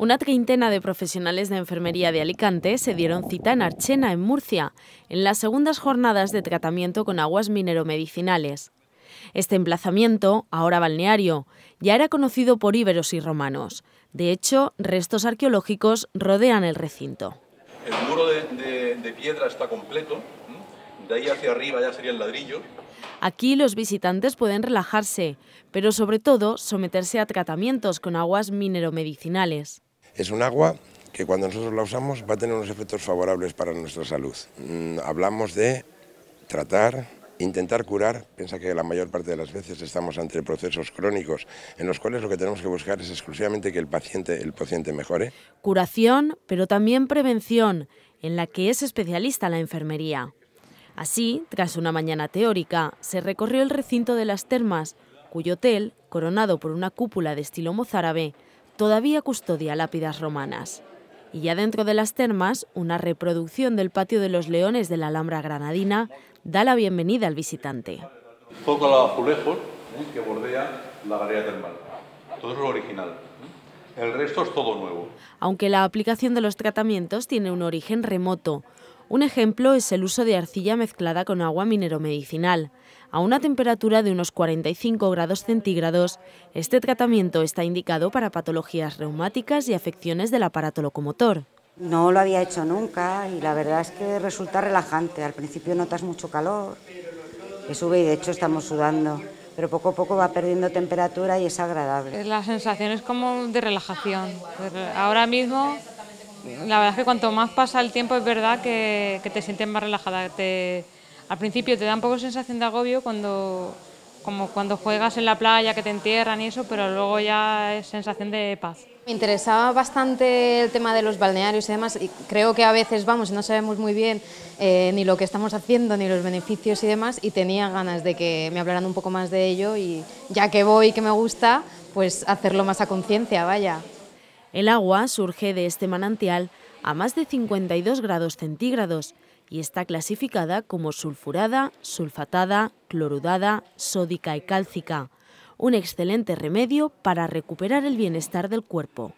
Una treintena de profesionales de enfermería de Alicante se dieron cita en Archena, en Murcia, en las segundas jornadas de tratamiento con aguas mineromedicinales. Este emplazamiento, ahora balneario, ya era conocido por íberos y romanos. De hecho, restos arqueológicos rodean el recinto. El muro de, de piedra está completo, de ahí hacia arriba ya sería el ladrillo. Aquí los visitantes pueden relajarse, pero sobre todo someterse a tratamientos con aguas mineromedicinales. Es un agua que cuando nosotros la usamos va a tener unos efectos favorables para nuestra salud. Mm, hablamos de tratar, intentar curar, piensa que la mayor parte de las veces estamos ante procesos crónicos en los cuales lo que tenemos que buscar es exclusivamente que el paciente, el paciente mejore. Curación, pero también prevención, en la que es especialista la enfermería. Así, tras una mañana teórica, se recorrió el recinto de las termas, cuyo hotel, coronado por una cúpula de estilo mozárabe, todavía custodia lápidas romanas. Y ya dentro de las termas, una reproducción del patio de los leones de la Alhambra Granadina da la bienvenida al visitante. los azulejos ¿eh? que bordea la galería termal. Todo es lo original. ¿eh? El resto es todo nuevo. Aunque la aplicación de los tratamientos tiene un origen remoto, un ejemplo es el uso de arcilla mezclada con agua minero medicinal. A una temperatura de unos 45 grados centígrados, este tratamiento está indicado para patologías reumáticas y afecciones del aparato locomotor. No lo había hecho nunca y la verdad es que resulta relajante. Al principio notas mucho calor, que sube y de hecho estamos sudando, pero poco a poco va perdiendo temperatura y es agradable. La sensación es como de relajación. Ahora mismo la verdad es que cuanto más pasa el tiempo es verdad que, te sientes más relajada. al principio te da un poco sensación de agobio cuando, como cuando juegas en la playa, que te entierran y eso, pero luego ya es sensación de paz. Me interesaba bastante el tema de los balnearios y demás, y creo que a veces vamos y no sabemos muy bien eh, ni lo que estamos haciendo, ni los beneficios y demás, y tenía ganas de que me hablaran un poco más de ello, y ya que voy, y que me gusta, pues hacerlo más a conciencia, vaya. El agua surge de este manantial a más de 52 grados centígrados y está clasificada como sulfurada, sulfatada, clorudada, sódica y cálcica. Un excelente remedio para recuperar el bienestar del cuerpo.